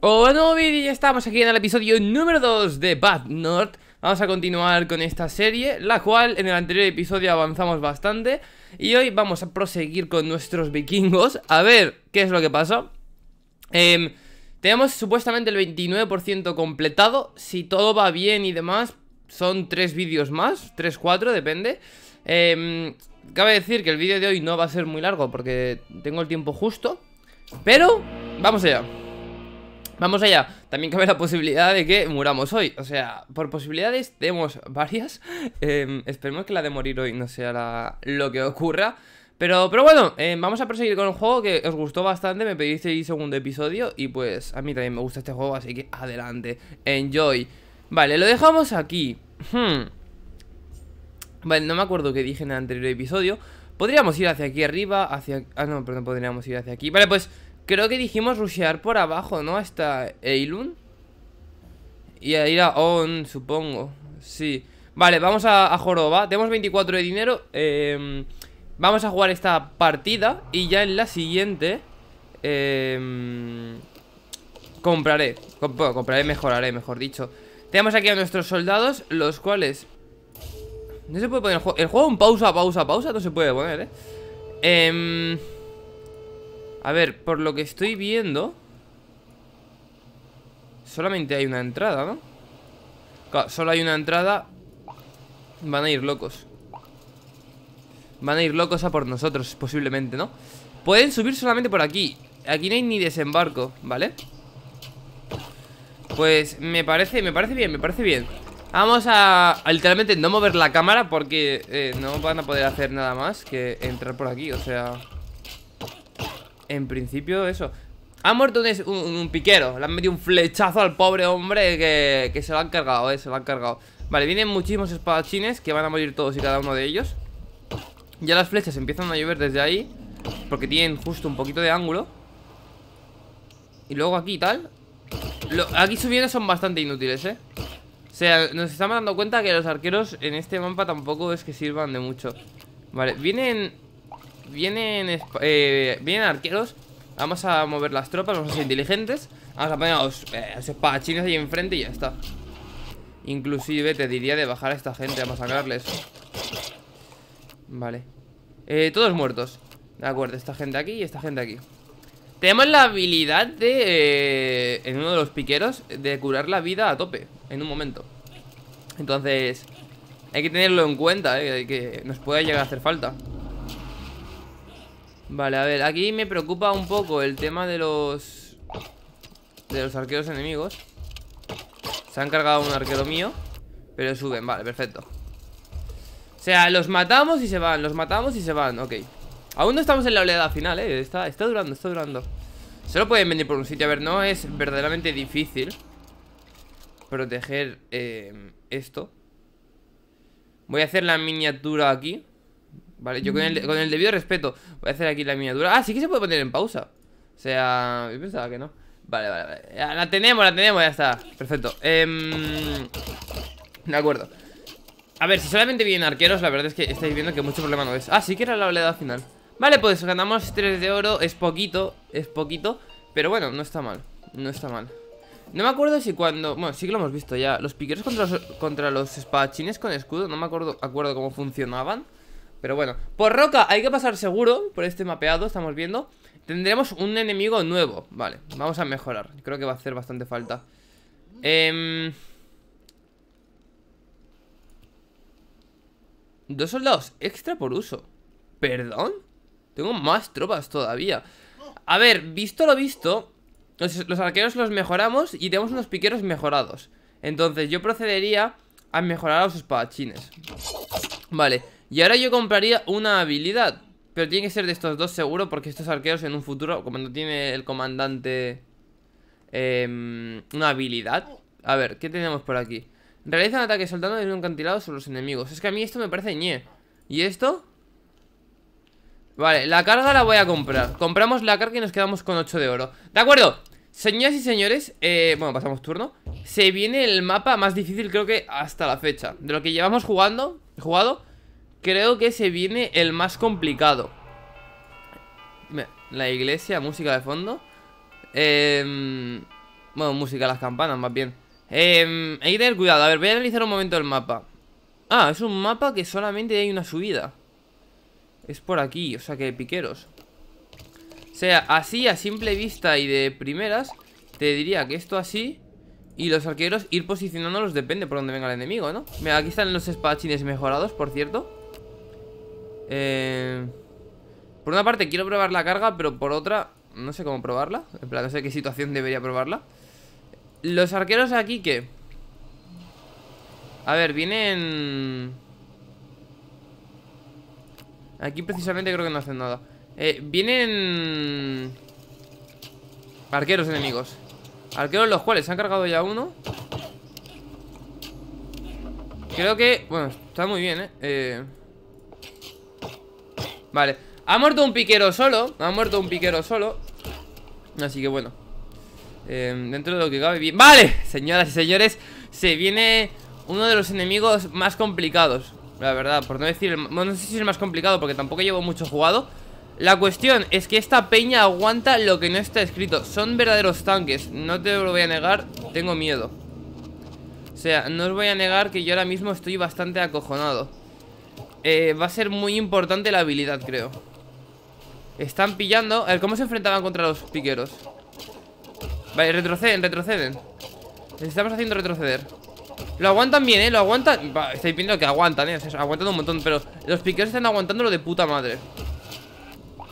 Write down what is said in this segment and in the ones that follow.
Hola nuevo vídeo, y estamos aquí en el episodio número 2 de Bad North Vamos a continuar con esta serie, la cual en el anterior episodio avanzamos bastante Y hoy vamos a proseguir con nuestros vikingos, a ver qué es lo que pasa em, Tenemos supuestamente el 29% completado, si todo va bien y demás Son 3 vídeos más, 3, 4, depende em, Cabe decir que el vídeo de hoy no va a ser muy largo porque tengo el tiempo justo Pero, vamos allá Vamos allá, también cabe la posibilidad de que muramos hoy O sea, por posibilidades tenemos varias em, Esperemos que la de morir hoy no sea lo que ocurra pero, pero bueno, em, vamos a proseguir con el juego que os gustó bastante, me pedisteis segundo episodio y pues a mí también me gusta este juego, así que adelante, enjoy. Vale, lo dejamos aquí. Hmm. Vale, no me acuerdo qué dije en el anterior episodio. Podríamos ir hacia aquí arriba, hacia... Ah, no, perdón, podríamos ir hacia aquí. Vale, pues Creo que dijimos rushear por abajo, ¿no? Hasta Eilun. Y a ir a On, supongo. Sí. Vale, vamos a, Joroba. Tenemos 24 de dinero. Em, vamos a jugar esta partida. Y ya en la siguiente... Eh, compraré. compraré, mejoraré, mejor dicho. Tenemos aquí a nuestros soldados, los cuales... No se puede poner el juego. El juego en pausa, pausa, pausa. No se puede poner, ¿eh? Eh... A ver, por lo que estoy viendo... Solamente hay una entrada, ¿no? solo hay una entrada... Van a ir locos. Van a ir locos a por nosotros, posiblemente, ¿no? Pueden subir solamente por aquí. Aquí no hay ni desembarco, ¿vale? Pues me parece, me parece bien, me parece bien. Vamos a, literalmente no mover la cámara porque eh, no van a poder hacer nada más que entrar por aquí, o sea en principio eso Ha muerto un, un, piquero Le han metido un flechazo al pobre hombre que, se lo han cargado, eh, se lo han cargado Vale, vienen muchísimos espadachines Que van a morir todos y cada uno de ellos Ya las flechas empiezan a llover desde ahí Porque tienen justo un poquito de ángulo Y luego aquí tal Aquí subiendo son bastante inútiles, eh O sea, nos estamos dando cuenta que los arqueros en este mapa tampoco es que sirvan de mucho Vale, vienen eh, vienen, arqueros Vamos a mover las tropas, vamos a ser inteligentes Vamos a poner eh, a los, espadachines ahí enfrente y ya está Inclusive te diría de bajar a esta gente, Vamos a sacarles Vale eh, Todos muertos De acuerdo, esta gente aquí y esta gente aquí Tenemos la habilidad de, en uno de los piqueros De curar la vida a tope, en un momento Entonces, hay que tenerlo en cuenta, que nos puede llegar a hacer falta Vale, a ver, aquí me preocupa un poco el tema de los... De los arqueros enemigos Se han cargado un arquero mío Pero suben, vale, perfecto O sea, los matamos y se van Los matamos y se van, ok Aún no estamos en la oleada final, eh Está, está durando, está durando Solo pueden venir por un sitio, a ver, no es verdaderamente difícil Proteger eh, esto Voy a hacer la miniatura aquí Vale, yo con el, con debido respeto Voy a hacer aquí la miniatura Ah, sí que se puede poner en pausa O sea, yo pensaba que no Vale, vale, vale La tenemos, la tenemos, ya está Perfecto em, De acuerdo A ver, si solamente vienen arqueros La verdad es que estáis viendo que mucho problema no es Ah, sí que era la oleada final Vale, pues ganamos 3 de oro Es poquito, es poquito Pero bueno, no está mal No está mal no me acuerdo si cuando... Bueno, sí que lo hemos visto ya Los piqueros contra los, contra los espadachines con escudo No me acuerdo cómo funcionaban pero bueno, por roca hay que pasar seguro Por este mapeado, estamos viendo Tendremos un enemigo nuevo Vale, vamos a mejorar, creo que va a hacer bastante falta em, Dos soldados extra por uso ¿Perdón? Tengo más tropas todavía A ver, visto lo visto los arqueros los mejoramos Y tenemos unos piqueros mejorados Entonces yo procedería a mejorar a los espadachines Vale y ahora yo compraría una habilidad Pero tiene que ser de estos dos seguro Porque estos arqueros en un futuro Como no tiene el comandante em, Una habilidad A ver, ¿qué tenemos por aquí? Realizan ataque soltando desde un cantilado sobre los enemigos Es que a mí esto me parece ñe ¿Y esto? Vale, la carga la voy a comprar Compramos la carga y nos quedamos con 8 de oro ¿De acuerdo? Señoras y señores, eh, bueno, pasamos turno Se viene el mapa más difícil creo que hasta la fecha De lo que llevamos jugando, jugado Creo que se viene el más complicado. La iglesia, música de fondo. Em, bueno, música a las campanas, más bien. Em, hay que tener cuidado. A ver, voy a analizar un momento el mapa. Ah, es un mapa que solamente hay una subida. Es por aquí, o sea que piqueros. O sea, así a simple vista y de primeras, te diría que esto así... Y los arqueros ir posicionándolos depende por donde venga el enemigo, ¿no? Mira, aquí están los espadachines mejorados, por cierto eh, por una parte quiero probar la carga, pero por otra no sé cómo probarla. En plan, no sé qué situación debería probarla. Los arqueros aquí, ¿qué? A ver, vienen... Aquí precisamente creo que no hacen nada. Eh, vienen... Arqueros enemigos. Arqueros los cuales se han cargado ya uno. Creo que... Bueno, está muy bien, ¿eh? eh Vale, ha muerto un piquero solo Ha muerto un piquero solo Así que bueno em, Dentro de lo que cabe bien ¡Vale! Señoras y señores Se viene uno de los enemigos más complicados La verdad, por no decir No sé si es más complicado porque tampoco llevo mucho jugado la cuestión es que esta peña aguanta lo que no está escrito Son verdaderos tanques, no te lo voy a negar Tengo miedo O sea, no os voy a negar que yo ahora mismo estoy bastante acojonado eh, va a ser muy importante la habilidad, creo Están pillando A ver, ¿cómo se enfrentaban contra los piqueros? Vale, retroceden, retroceden Les estamos haciendo retroceder Lo aguantan bien, ¿eh? Lo aguantan Estáis viendo que aguantan, ¿eh? O sea, aguantan un montón Pero los piqueros están aguantando lo de puta madre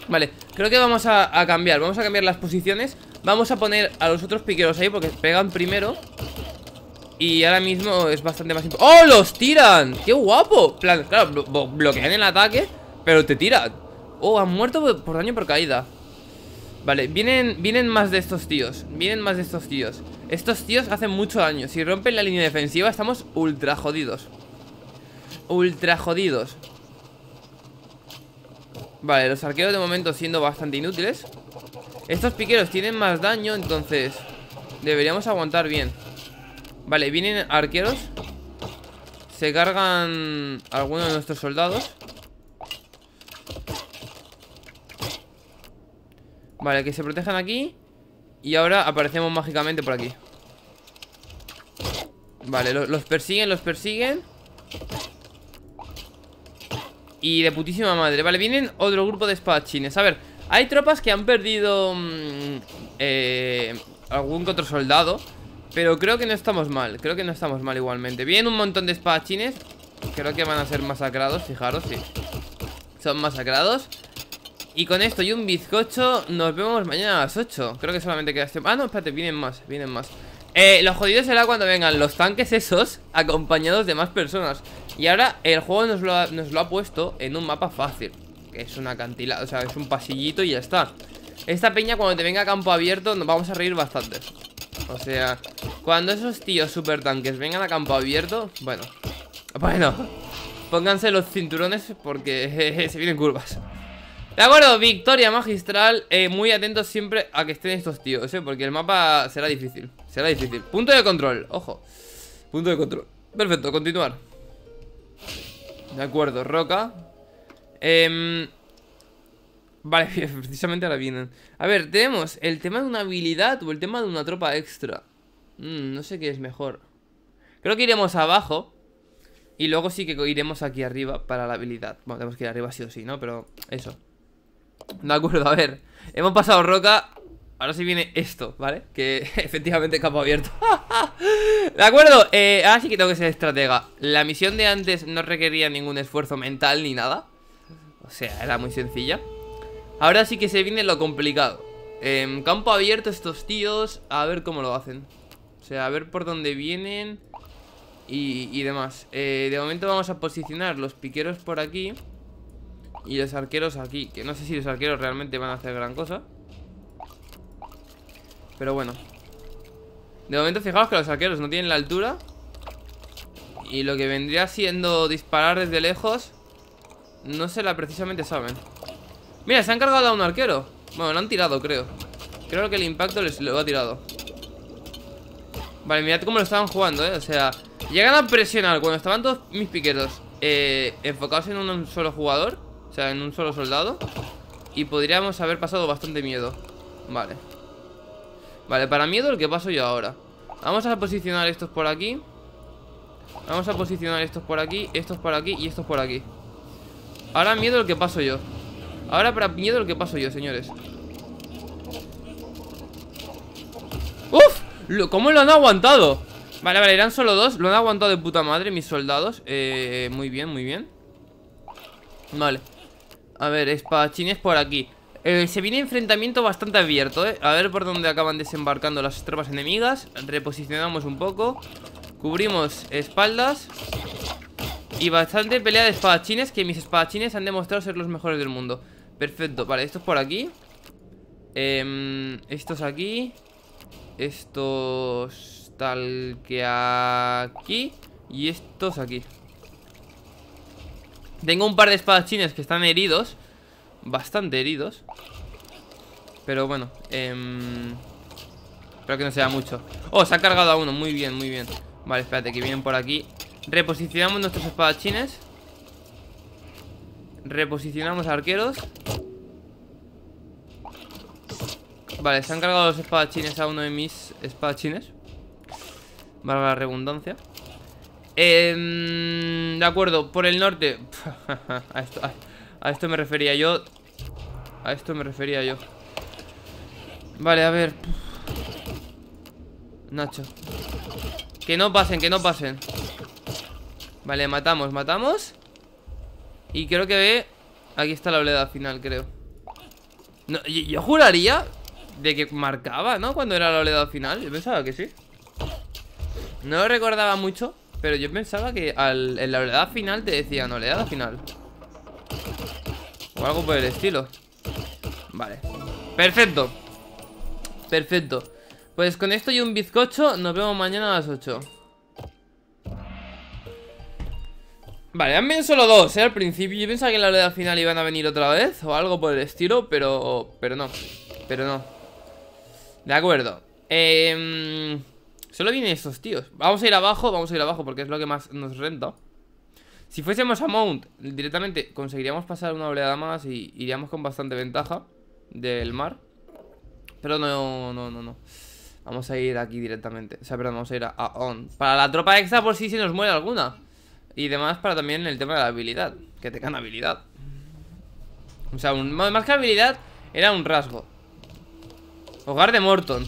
Vale, creo que vamos a cambiar Vamos a cambiar las posiciones Vamos a poner a los otros piqueros ahí Porque pegan primero y ahora mismo es bastante más ¡Oh, los tiran! ¡Qué guapo! claro, bloquean el ataque Pero te tiran Oh, han muerto por, daño por caída Vale, vienen, vienen más de estos tíos Vienen más de estos tíos Estos tíos hacen mucho daño Si rompen la línea defensiva estamos ultra jodidos Ultra jodidos Vale, los arqueros de momento siendo bastante inútiles Estos piqueros tienen más daño Entonces deberíamos aguantar bien Vale, vienen arqueros Se cargan algunos de nuestros soldados Vale, que se protejan aquí Y ahora aparecemos mágicamente por aquí Vale, los persiguen, los persiguen Y de putísima madre Vale, vienen otro grupo de espadachines A ver, hay tropas que han perdido mm, eh, Algún otro soldado pero creo que no estamos mal Creo que no estamos mal igualmente Vienen un montón de espadachines Creo que van a ser masacrados, fijaros, sí Son masacrados y con esto y un bizcocho Nos vemos mañana a las 8 Creo que solamente queda este... Ah, no, espérate, vienen más, vienen más eh, Lo jodido será cuando vengan los tanques esos Acompañados de más personas Y ahora el juego nos lo ha, puesto En un mapa fácil Que es una cantila, o sea, es un pasillito y ya está Esta peña cuando te venga a campo abierto Nos vamos a reír bastante o sea, cuando esos tíos super tanques vengan a campo abierto Bueno, bueno Pónganse los cinturones porque se vienen curvas De acuerdo, victoria magistral eh, Muy atentos siempre a que estén estos tíos ¿eh? Porque el mapa será difícil Será difícil Punto de control, ojo Punto de control Perfecto, continuar De acuerdo, roca eh, Vale, precisamente ahora vienen. A ver, tenemos el tema de una habilidad o el tema de una tropa extra. Mm, no sé qué es mejor. Creo que iremos abajo. Y luego sí que iremos aquí arriba para la habilidad. Bueno, tenemos que ir arriba sí o sí, ¿no? Pero eso. De acuerdo, a ver. Hemos pasado roca. Ahora sí viene esto, ¿vale? Que efectivamente campo abierto. de acuerdo, eh, ahora sí que tengo que ser estratega. La misión de antes no requería ningún esfuerzo mental ni nada. O sea, era muy sencilla. Ahora sí que se viene lo complicado. En em, campo abierto estos tíos. A ver cómo lo hacen. O sea, a ver por dónde vienen. Y, demás. Eh, de momento vamos a posicionar los piqueros por aquí. Y los arqueros aquí. Que no sé si los arqueros realmente van a hacer gran cosa. Pero bueno. De momento fijaos que los arqueros no tienen la altura. Y lo que vendría siendo disparar desde lejos. No se la precisamente saben. Mira, se han cargado a un arquero Bueno, lo han tirado, creo Creo que el impacto les lo ha tirado Vale, mirad cómo lo estaban jugando, eh O sea, llegan a presionar Cuando estaban todos mis piqueros eh, Enfocados en un solo jugador O sea, en un solo soldado Y podríamos haber pasado bastante miedo Vale Vale, para miedo el que paso yo ahora Vamos a posicionar estos por aquí Vamos a posicionar estos por aquí Estos por aquí y estos por aquí Ahora miedo el que paso yo Ahora para miedo lo que paso yo, señores ¡Uf! ¿Cómo lo han aguantado? Vale, vale, eran solo dos Lo han aguantado de puta madre mis soldados eh, Muy bien, muy bien Vale A ver, espadachines por aquí eh, se viene enfrentamiento bastante abierto, ¿eh? A ver por dónde acaban desembarcando las tropas enemigas Reposicionamos un poco Cubrimos espaldas Y bastante pelea de espadachines Que mis espadachines han demostrado ser los mejores del mundo Perfecto, vale, estos por aquí em, Estos aquí Estos tal que aquí Y estos aquí Tengo un par de espadachines que están heridos Bastante heridos Pero bueno em, Espero que no sea mucho Oh, se ha cargado a uno, muy bien, muy bien Vale, espérate, que vienen por aquí Reposicionamos nuestros espadachines Reposicionamos arqueros Vale, se han cargado los espadachines a uno de mis espadachines Valga la redundancia em, De acuerdo, por el norte a, esto, a esto me refería yo A esto me refería yo Vale, a ver Nacho Que no pasen, que no pasen Vale, matamos, matamos y creo que ve... Aquí está la oleada final, creo. yo, juraría de que marcaba, ¿no? Cuando era la oleada final. Yo pensaba que sí. No lo recordaba mucho, pero yo pensaba que en la oleada final te decían oleada final. O algo por el estilo. Vale. Perfecto. Perfecto. Pues con esto y un bizcocho, nos vemos mañana a las 8. Vale, han venido solo dos, ¿eh? Al principio yo pensaba que en la oleada final iban a venir otra vez o algo por el estilo, pero... Pero no, pero no. De acuerdo. Em, solo vienen estos tíos. Vamos a ir abajo, vamos a ir abajo porque es lo que más nos renta. Si fuésemos a Mount, directamente conseguiríamos pasar una oleada más y iríamos con bastante ventaja del mar. Pero no, no, no, no. Vamos a ir aquí directamente. O sea, perdón, vamos a ir a On. Para la tropa extra por si se nos muere alguna. Y demás para también el tema de la habilidad Que tengan habilidad O sea, más que habilidad Era un rasgo Hogar de Morton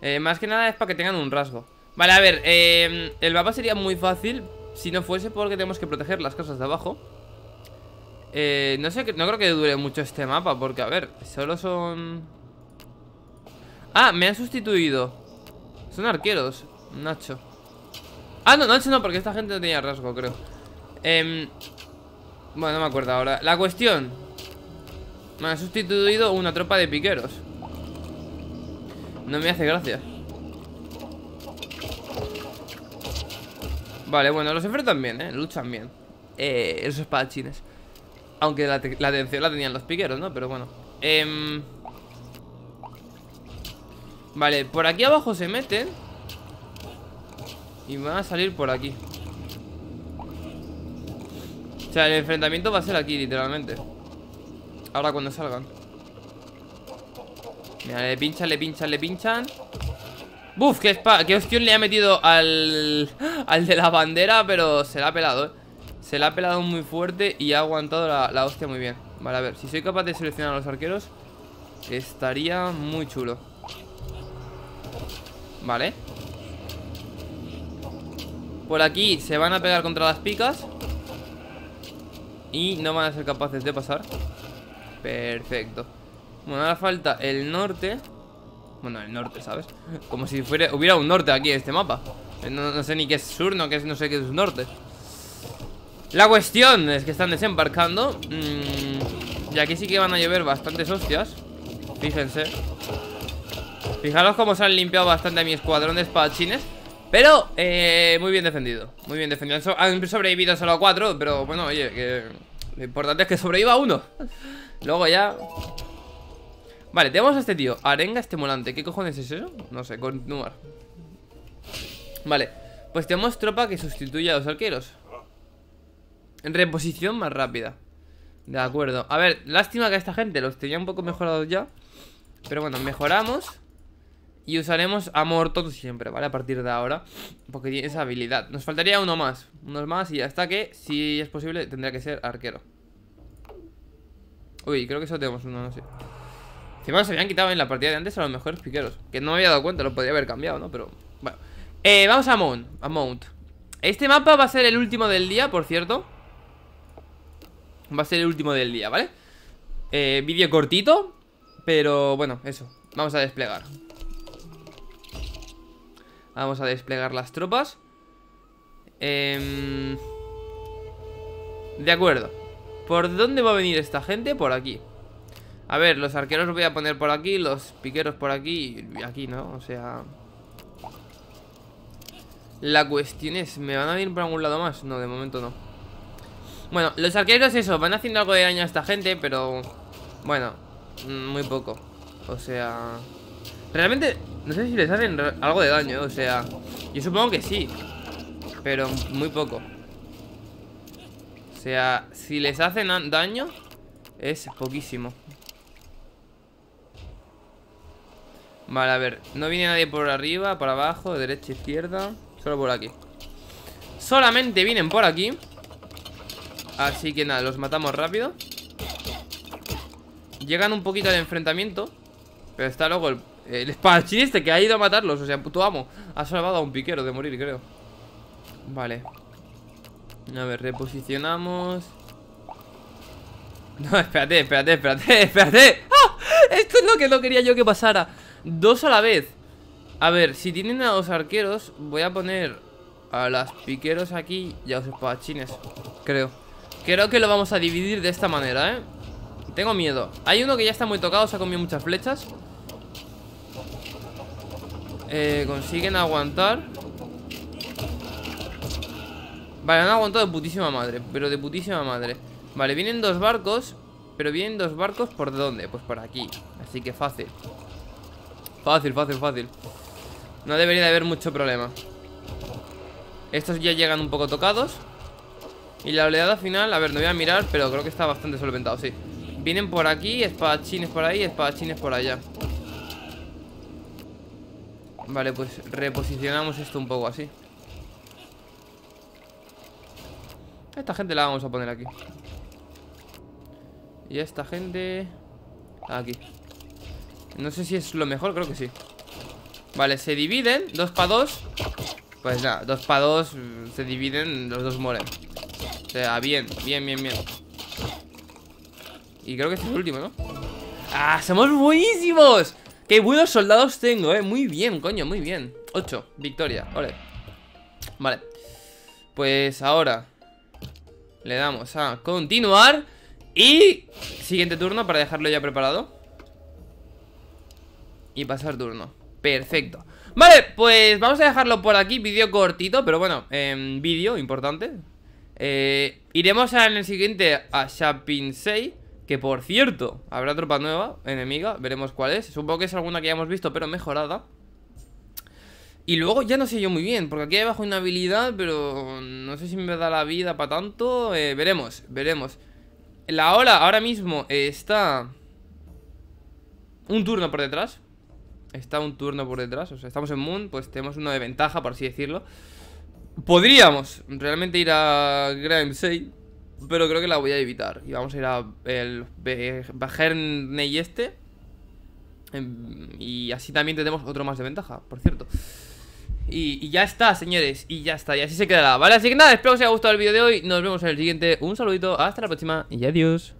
eh, Más que nada es para que tengan un rasgo Vale, a ver, em, el mapa sería muy fácil Si no fuese porque tenemos que proteger las casas de abajo eh, no sé, no creo que dure mucho este mapa Porque, a ver, solo son... Ah, me han sustituido Son arqueros, Nacho Ah, no, no, no, porque esta gente no tenía rasgo, creo em, Bueno, no me acuerdo ahora La cuestión Me han sustituido una tropa de piqueros No me hace gracia Vale, bueno, los enfrentan bien, eh Luchan bien eh, Esos espadachines Aunque la, la, atención la tenían los piqueros, ¿no? Pero bueno eh, Vale, por aquí abajo se meten y me van a salir por aquí O sea, el enfrentamiento va a ser aquí, literalmente Ahora cuando salgan Mira, le pinchan, le pinchan, le pinchan Buf, qué, qué opción le ha metido al, al de la bandera Pero se la ha pelado, eh Se la ha pelado muy fuerte y ha aguantado la, la hostia muy bien Vale, a ver, si soy capaz de seleccionar a los arqueros Estaría muy chulo Vale por aquí se van a pegar contra las picas Y no van a ser capaces de pasar Perfecto Bueno, ahora falta el norte Bueno, el norte, ¿sabes? Como si fuera, hubiera un norte aquí en este mapa eh, no, sé ni qué es sur, no, es, no sé qué es norte La cuestión es que están desembarcando mm, Y aquí sí que van a llover bastantes hostias Fíjense Fijaros cómo se han limpiado bastante a mi escuadrón de espadachines pero, eh, muy bien defendido Muy bien defendido Han sobrevivido solo a cuatro Pero bueno, oye, que lo importante es que sobreviva uno Luego ya... Vale, tenemos a este tío Arenga estimulante ¿Qué cojones es eso? No sé, continuar Vale, pues tenemos tropa que sustituye a los arqueros En reposición más rápida De acuerdo A ver, lástima que a esta gente los tenía un poco mejorados ya Pero bueno, mejoramos y usaremos a Morton siempre, ¿vale? A partir de ahora Porque tiene esa habilidad Nos faltaría uno más Unos más y hasta que, si es posible, Tendría que ser arquero Uy, creo que solo tenemos uno, no sé Encima se habían quitado en la partida de antes a los mejores piqueros Que no me había dado cuenta, lo podría haber cambiado, ¿no? Pero, bueno eh, Vamos a Mount, a Mount Este mapa va a ser el último del día, por cierto Va a ser el último del día, ¿vale? Eh, vídeo cortito Pero, bueno, eso Vamos a desplegar Vamos a desplegar las tropas. Em, de acuerdo. ¿Por dónde va a venir esta gente? Por aquí. A ver, los arqueros los voy a poner por aquí, los piqueros por aquí y aquí, ¿no? O sea... La cuestión es, ¿me van a venir por algún lado más? No, de momento no. Bueno, los arqueros eso, van haciendo algo de daño a esta gente, pero... Bueno, muy poco. O sea... Realmente no sé si les hacen algo de daño, o sea... Yo supongo que sí. Pero muy poco. O sea, si les hacen daño... Es poquísimo. Vale, a ver. No viene nadie por arriba, por abajo, derecha, izquierda. Solo por aquí. Solamente vienen por aquí. Así que nada, los matamos rápido. Llegan un poquito al enfrentamiento. Pero está luego el el espadachín este que ha ido a matarlos O sea, puto amo Ha salvado a un piquero de morir, creo Vale A ver, reposicionamos No, espérate, espérate, espérate, espérate ¡Ah! Esto es lo que no quería yo que pasara Dos a la vez A ver, si tienen a los arqueros Voy a poner a las piqueros aquí y a los espadachines Creo Creo que lo vamos a dividir de esta manera, ¿eh? Tengo miedo Hay uno que ya está muy tocado, se ha comido muchas flechas eh, consiguen aguantar Vale, han aguantado de putísima madre Pero de putísima madre Vale, vienen dos barcos Pero vienen dos barcos ¿por dónde? Pues por aquí Así que fácil Fácil, fácil, fácil No debería de haber mucho problema Estos ya llegan un poco tocados Y la oleada final, a ver, no voy a mirar Pero creo que está bastante solventado, sí Vienen por aquí, espadachines por ahí, espadachines por allá Vale, pues reposicionamos esto un poco así Esta gente la vamos a poner aquí Y esta gente Aquí No sé si es lo mejor, creo que sí Vale, se dividen, dos para dos Pues nada, dos para dos mm, Se dividen, los dos mueren O sea, bien, bien, bien, bien Y creo que este es el último, ¿no? ¡Ah, somos buenísimos! Qué buenos soldados tengo, eh Muy bien, coño, muy bien 8, victoria, vale Vale Pues ahora Le damos a continuar Y siguiente turno para dejarlo ya preparado Y pasar turno Perfecto Vale, pues vamos a dejarlo por aquí Vídeo cortito, pero bueno em, Vídeo, importante eh, Iremos en el siguiente a 6 que por cierto, habrá tropa nueva, enemiga, veremos cuál es. Supongo que es alguna que ya hemos visto, pero mejorada. Y luego ya no sé yo muy bien, porque aquí abajo hay una habilidad, pero no sé si me da la vida para tanto. Eh, veremos, veremos. La ola ahora mismo está un turno por detrás. Está un turno por detrás, o sea, estamos en Moon, pues tenemos una de ventaja, por así decirlo. Podríamos realmente ir a Grime 6 pero creo que la voy a evitar. Y vamos a ir a el y este. Em, y así también tenemos otro más de ventaja, por cierto. Y, y, ya está, señores, y ya está, y así se quedará, ¿vale? Así que nada, espero que os haya gustado el vídeo de hoy, nos vemos en el siguiente, un saludito, hasta la próxima y adiós.